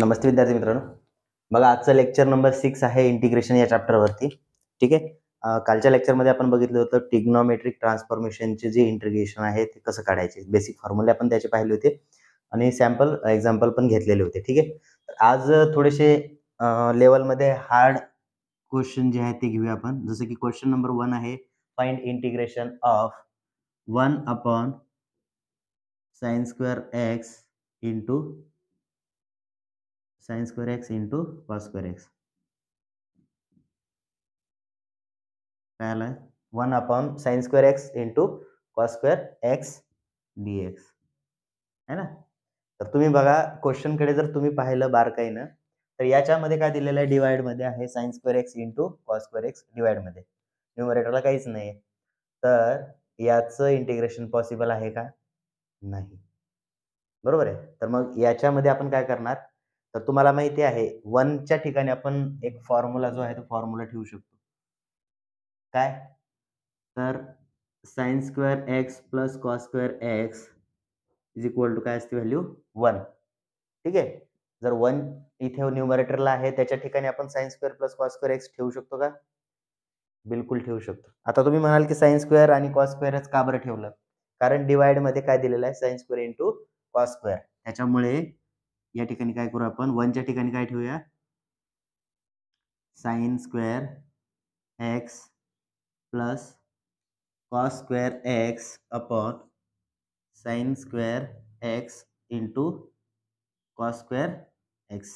नमस्ते विद्यार्थी मित्रांनो बघा आजचं लेक्चर नंबर सिक्स आहे इंटिग्रेशन या चॅप्टरवरती ठीक आहे कालच्या लेक्चरमध्ये आपण बघितलं होतं टिग्नॉमेट्रिक ट्रान्सफॉर्मेशनचे जे इंटिग्रेशन आहे ते कसं काढायचे बेसिक फॉर्म्युले आपण त्याचे पाहिले होते आणि सॅम्पल एक्झाम्पल पण घेतलेले होते ठीक आहे तर आज थोडेसे लेवलमध्ये हार्ड क्वेश्चन जे आहे ते घेऊया आपण जसं की क्वेश्चन नंबर वन आहे find integration of one upon sine square x into sine square x into cos square x काय आलं one upon sine square x into cos square x d x है ना तर तुम्ही बघा क्वेश्चनकडे जर तुम्ही पाहिलं बारकाईनं तर याच्यामध्ये काय दिलेलं आहे डिवाइडमध्ये आहे sine square x into cos square x डिवाइडमध्ये न्युमरेटरला काहीच नाही तर याचं इंटिग्रेशन पॉसिबल आहे का नाही बरोबर आहे तर मग याच्यामध्ये आपण काय करणार तर तुम्हाला माहिती आहे वनच्या ठिकाणी आपण एक फॉर्म्युला जो आहे तो फॉर्म्युला ठेवू शकतो काय तर sine square x plus cos square x is equal to काय असते व्हॅल्यू वन ठीक आहे जर वन इथे न्यूमरेटरला आहे त्याच्या ठिकाणी आपण sines square plus cos square x ठेवू शकतो का बिलकुल ठेवू शकतो आता तुम्ही म्हणाल की सायन्स स्क्वेअर आणि कॉस स्क्वेअरच का बरं ठेवलं कारण डिवाइडमध्ये काय दिलेलं आहे sines square into cos square त्याच्यामुळे या ठिकाणी अपन वन आपण वनच्या ठिकाणी काय ठेवूया x plus cos square x upon sine square x into cos square x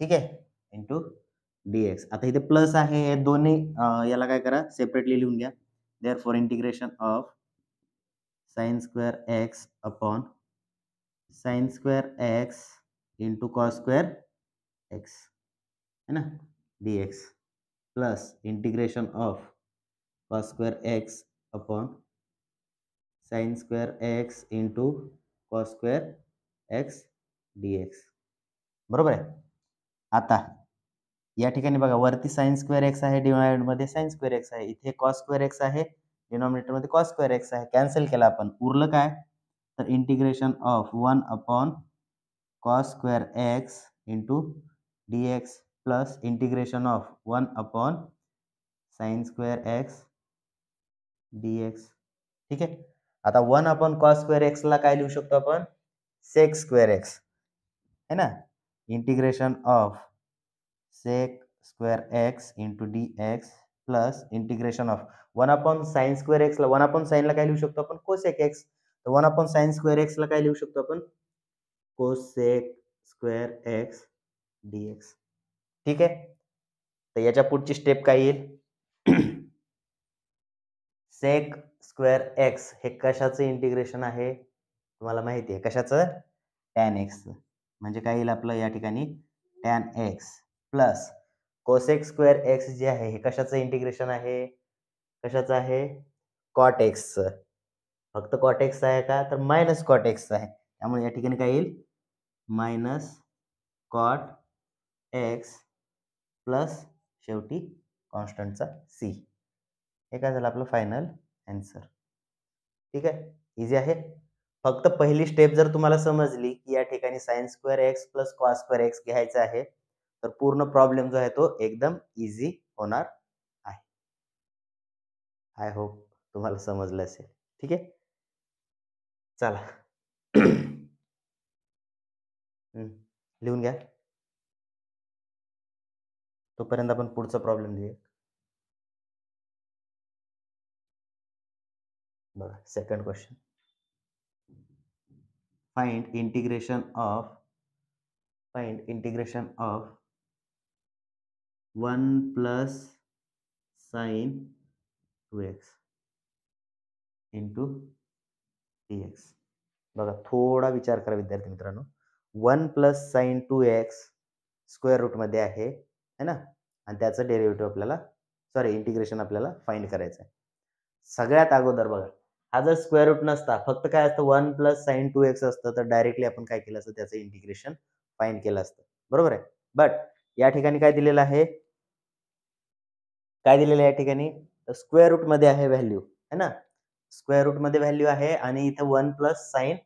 ठीक है इंटू डी एक्स आता इतने प्लस है हे दोन्ही याला करा सेपरेटली लिखुन गया there for integration of sine square x upon sine square x into cos square x है ना d x plus integration of cos square x upon sine square x into cos square x d x बरोबर आहे आता या ठिकाणी बघा वरती sign square x आहे डिनॉमिनेटरमध्ये साइन स्क्वेअर एक्स आहे इथे कॉस स्क्वेअर एक्स आहे डिनॉमिनेटरमध्ये कॉस स्क्वेअर एक्स आहे कॅन्सल केला आपण उरलं काय तर integration of one upon cos square x into d x plus integration of one upon sine square x d x ठीक आहे आता वन अपॉन कॉस स्क्वेअर एक्सला काय लिहू शकतो आपण सेक स्क्वेअर एक्स आहे ना integration of sec square x into d x plus integration of one upon sine square एक्सला वन अपॉन साईनला काय लिहू शकतो आपण कोसेक एक्स तर वन अपॉन साईन स्क्वेअर एक्सला काय लिहू शकतो आपण कोसेक स्क्वेअर एक्स डीएक्स ठीक आहे तर याच्या पुढची स्टेप काय येईल सेक स्क्वेअर एक्स हे कशाचं इंटिग्रेशन आहे तुम्हाला माहिती आहे कशाचं टॅन एक्स म्हणजे काय येईल आपलं या ठिकाणी tan x plus cosec square x जे आहे हे कशाचं इंटिग्रेशन आहे कशाचं आहे कॉट एक्सचं फक्त कॉट एक्स आहे का तर मायनस कॉट एक्स आहे त्यामुळे या ठिकाणी काय येईल मायनस कॉट एक्स प्लस शेवटी कॉन्स्टंटचा सी हे काय झालं आपलं फायनल ॲन्सर ठीक आहे इझी आहे फक्त पहिली स्टेप जर तुम्हाला समजली की या ठिकाणी sines square x plus cos square x घ्यायचा आहे तर पूर्ण प्रॉब्लेम जो आहे तो एकदम इझी होणार आहे आय होप तुम्हाला समजलं असेल ठीक आहे चला लिहून घ्या तोपर्यंत आपण पुढचा प्रॉब्लेम लिहूया बघा second question find integration of find integration of one plus sine two x into three x बघा थोडा विचार करा विद्यार्थी मित्रांनो one plus sine two x square रूटमध्ये आहे है ना आणि त्याचं डेरिव्हेटिव्ह आपल्याला सॉरी इंटिग्रेशन आपल्याला फाईंड करायचं आहे सगळ्यात अगोदर बघा हा जर स्क्वेअर रूट नसता फक्त काय असतं one plus sine two x असतं तर डायरेक्टली आपण काय केलं असतं त्याचं इंटिग्रेशन फाईंड केलं असतं बरोबर आहे बट या ठिकाणी काय दिलेलं आहे काय दिलेलं आहे या ठिकाणी स्क्वेअर रूटमध्ये आहे व्हॅल्यू है ना स्क्वेअर रूटमध्ये व्हॅल्यू आहे आणि इथे one plus sine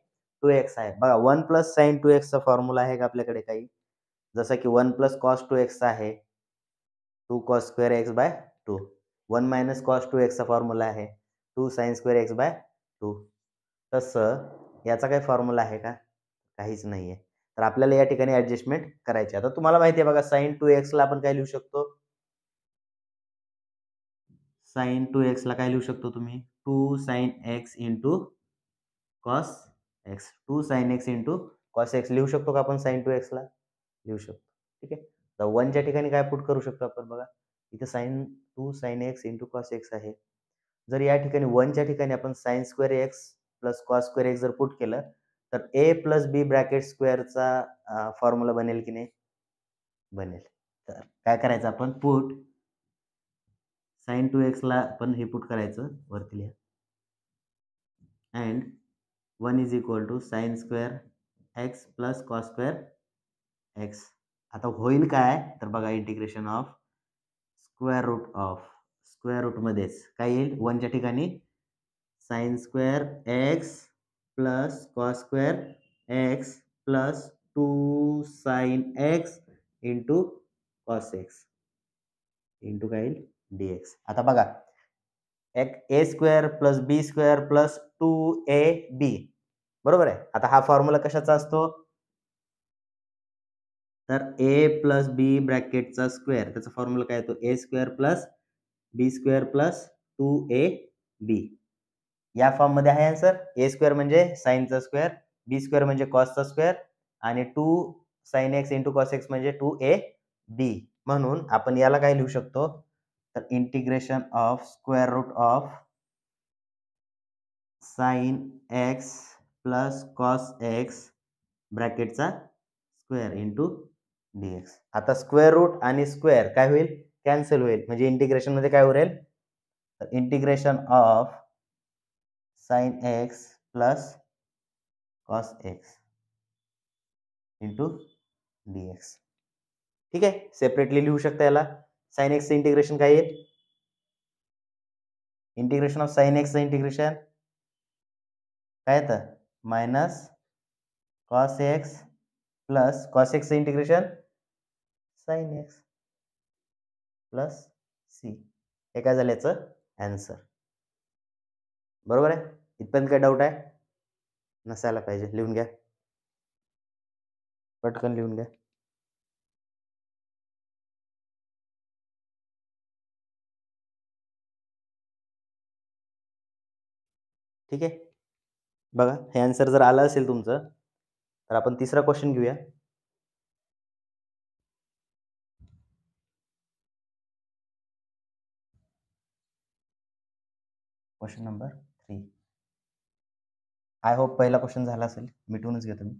two x आहे बघा वन प्लस साईन टू एक्सचा फॉर्म्युला आहे का आपल्याकडे काही जसं की one plus cos two x आहे two cos square x by two one minus cos two एक्सचा फॉर्म्युला आहे two sine square x by two तसं याचा काही फॉर्म्युला आहे का काहीच नाही आहे तर आपल्याला या ठिकाणी ॲडजस्टमेंट करायची आता तुम्हाला माहिती आहे बघा साईन टू एक्स ला आपण काय लिहू शकतो साईन टू एक्स ला काय लिहू शकतो तुम्ही two sine x into cos x two sine x into cos x लिहू शकतो का आपण साईन टू एक्सला लिहू शकतो ठीक आहे तर वनच्या ठिकाणी काय पुट करू शकतो आपण बघा इथं sine two sine x into cos x आहे जर या ठिकाणी वनच्या ठिकाणी आपण sine square x plus cos square x जर पुट केलं तर ए प्लस बी ब्रॅकेट स्क्वेअरचा फॉर्म्युला बनेल की नाही बनेल तर काय करायचं आपण पुट साईन टू एक्सला पण हे पुट करायचं वरती लिहा and one is equal to sine square x plus cos square x आता होईल काय तर बघा integration of square root of square रूटमध्येच काय येईल वनच्या ठिकाणी sine square x plus cos square x plus two sine x into cos x into काय येईल डी आता बघा एक a square plus b square plus two a b बरोबर आहे आता हा फॉर्म्युला कशाचा असतो तर ए प्लस बी ब्रॅकेटचा स्क्वेअर त्याचा फॉर्म्युला काय येतो a square plus b square plus two a b या फॉर्ममध्ये आहे आन्सर ए स्क्वेअर म्हणजे साईनचा स्क्वेअर बी स्क्वेअर म्हणजे कॉसचा स्क्वेअर आणि two sine x into cos x म्हणजे टू ए बी म्हणून आपण याला काय लिहू शकतो तर integration of square root of sine x plus cos x ब्रॅकेटचा स्क्वेअर इंटू डी एक्स आता स्क्वेअर रूट आणि स्क्वेअर काय होईल कॅन्सल होईल म्हणजे इंटिग्रेशनमध्ये काय उरेल तर integration of sine x plus cos x into d x ठीक आहे सेपरेटली लिहू शकता याला साईन एक्सचं इंटिग्रेशन काय येईल इंटिग्रेशन ऑफ साईन एक्सचं इंटिग्रेशन काय येतं minus cos x plus cos एक्सचं integration sine x plus c हे काय झालं याचं ॲन्सर बरोबर आहे इथपर्यंत काय डाऊट आहे नसायला पाहिजे लिहून घ्या पटकन लिहून घ्या ठीक आहे बघा हे आन्सर जर आलं असेल तुमचं तर आपण तिसरा क्वेश्चन घेऊया question number three I hope पहिला क्वेश्चन झाला असेल मिटवूनच घेतो मी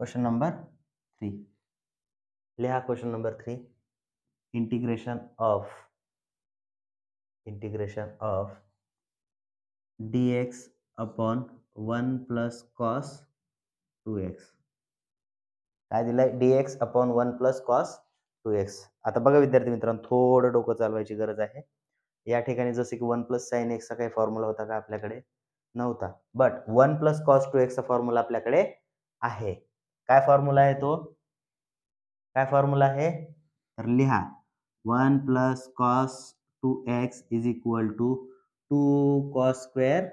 क्वेश्चन नंबर थ्री लिहा question number three integration of integration of d x upon one plus cos two x काय दिलंय d x upon one plus cos two x आता बघा विद्यार्थी मित्रांनो थोडं डोकं चालवायची गरज आहे या ठिकाणी जसं की वन प्लस साईन एक्सचा काही फॉर्म्युला होता का आपल्याकडे नव्हता but one plus cos two एक्सचा फॉर्म्युला आपल्याकडे आहे काय फॉर्म्युला आहे तो काय फॉर्म्युला आहे तर लिहा one plus cos two x is equal to two cos square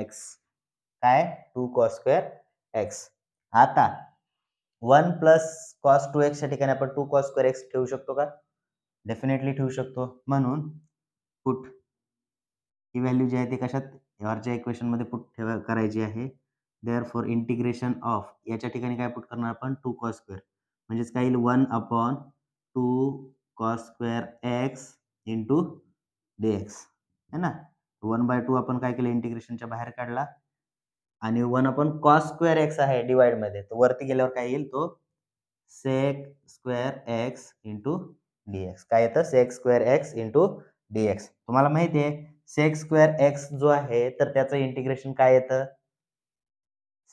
x काय टू कॉस स्क्वेअर एक्स आता वन प्लस कॉस टू एक्सच्या ठिकाणी आपण टू कॉस स्क्वेअर एक्स ठेवू शकतो का डेफिनेटली ठेवू शकतो म्हणून पुट ही व्हॅल्यू जी आहे ती कशात वरच्या इक्वेशनमध्ये पुट ठेवा करायची आहे देअर फॉर इंटिग्रेशन ऑफ याच्या ठिकाणी काय पुट करणार आपण टू कॉस स्क्वेअर म्हणजेच काय येईल one upon two cos square x into d x है ना वन बाय टू आपण काय केलं इंटिग्रेशनच्या बाहेर काढला आणि one upon cos square x आहे डिवाईडमध्ये तर वरती गेल्यावर काय येईल तो sec square x into d x काय येतं sec square x into d x तुम्हाला माहिती आहे सेक स्क्वेअर एक्स जो आहे तर त्याचं इंटिग्रेशन काय येतं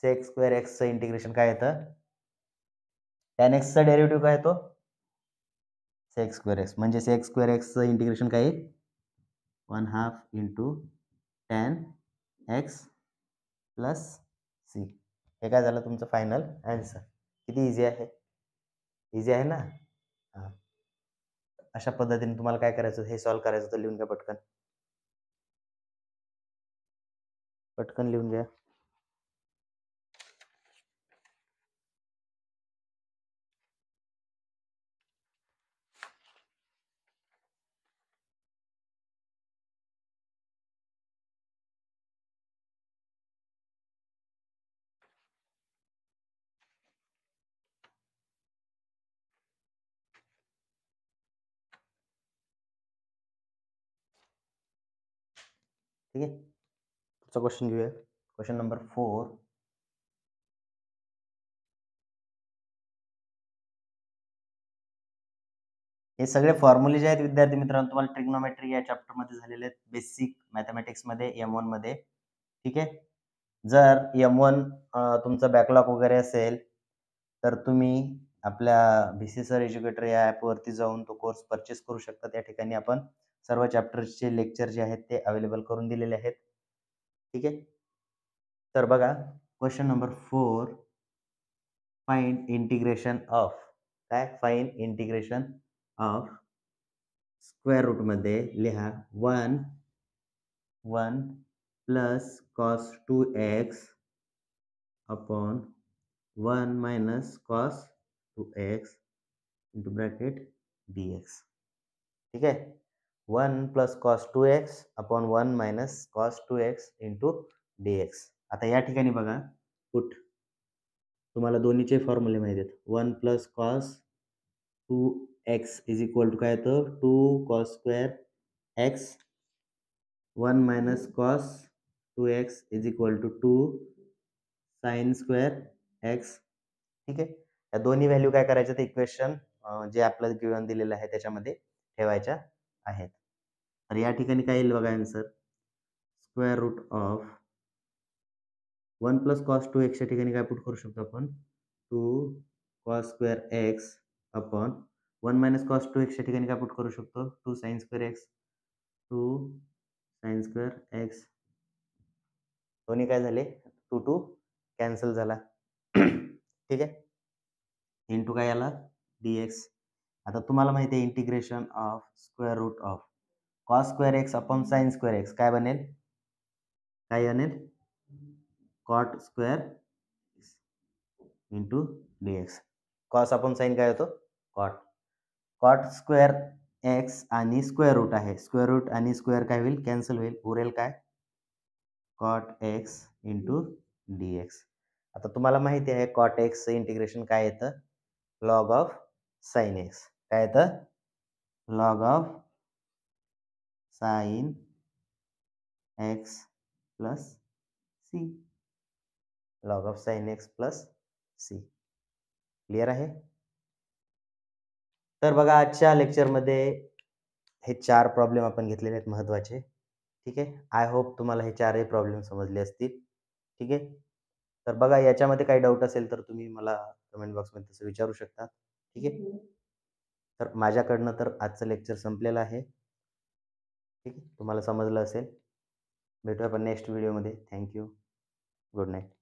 सेक्स स्क्वेअर एक्सचं इंटिग्रेशन काय येतं टॅन एक्सचा डेरिव्हेटिव्ह काय येतो सेक्स स्क्वेअर एक्स म्हणजे सेक्स स्क्वेअर एक्सचं इंटिग्रेशन काय one half into tan x plus c हे काय झालं तुमचं फायनल ॲन्सर किती इझी आहे इझी आहे ना अशा पद्धतीने तुम्हाला काय करायचं हे सॉल्व करायचं होतं लिहून घ्या पटकन पटकन लिहून घ्या ठीक आहे पुढचा क्वेश्चन घेऊया क्वेश्चन नंबर फोर हे सगळे फॉर्म्युले जे आहेत विद्यार्थी मित्रांनो तुम्हाला ट्रिग्नोमेट्री या मध्ये झालेले आहेत बेसिक मध्ये एम मध्ये ठीक आहे जर एम वन तुमचा बॅकलॉग वगैरे असेल तर तुम्ही आपल्या बी सी सर एज्युकेटर या ॲपवरती जाऊन तो कोर्स परचेस करू शकता त्या ठिकाणी आपण सर्व चॅप्टर्सचे लेक्चर जे हैं अवेलेबल करूँ दिलेले आहेत ठीक आहे तर बगा question number four find integration of का फाइन इंटीग्रेशन ऑफ रूट मध्य लिहा one one plus cos two x upon one minus cos two x into bracket d x ठीक है one plus cos two x upon one minus cos two x into d x आता या ठिकाणी बघा कुठ तुम्हाला दोन्हीचे फॉर्म्युले माहिती आहेत one plus cos two x is equal to काय येतं two cos square x one minus cos two x is equal to two sine square x ठीक आहे या दोन्ही व्हॅल्यू काय करायच्या ते इक्वेशन जे आपलं गिवन दिलेलं आहे त्याच्यामध्ये ठेवायच्या आहेत तर या ठिकाणी काय येईल बघा answer square root of one plus cos two एक्सच्या ठिकाणी काय पुट करू शकतो आपण टू कॉस स्क्वेअर एक्स आपण वन मायनस कॉस टू एक्सच्या ठिकाणी काय पुट करू शकतो two sine square x two sine square x दोन्ही काय झाले टू टू कॅन्सल झाला ठीक आहे इंटू काय आला डी एक्स आता तुम्हाला माहिती आहे integration of square root of cos square x upon sine square x काय बनेल काय बनेल cot square into d x cos upon sine काय होतो कॉट कॉट स्क्वेअर एक्स आणि स्क्वेअर रूट आहे स्क्वेअर रूट आणि स्क्वेअर काय होईल कॅन्सल होईल उरेल काय cot x into d x आता तुम्हाला माहिती आहे कॉट एक्सचं इंटिग्रेशन काय येतं लॉग ऑफ साईन एक्स काय येतं log of sine x plus c log of sine x plus c clear आहे तर बघा आजच्या लेक्चरमध्ये हे चार प्रॉब्लेम आपण घेतलेले आहेत महत्त्वाचे ठीक आहे आय होप तुम्हाला हे चारही प्रॉब्लेम समजले असतील ठीक आहे तर बघा याच्यामध्ये काही डाऊट असेल तर तुम्ही मला कमेंट बॉक्समध्ये तसं विचारू शकता ठीक आहे तर माझ्याकडनं तर आजचं लेक्चर संपलेलं आहे ठीक आहे तुम्हाला समजलं असेल भेटूया आपण नेक्स्ट व्हिडिओमध्ये थँक्यू गुड नाईट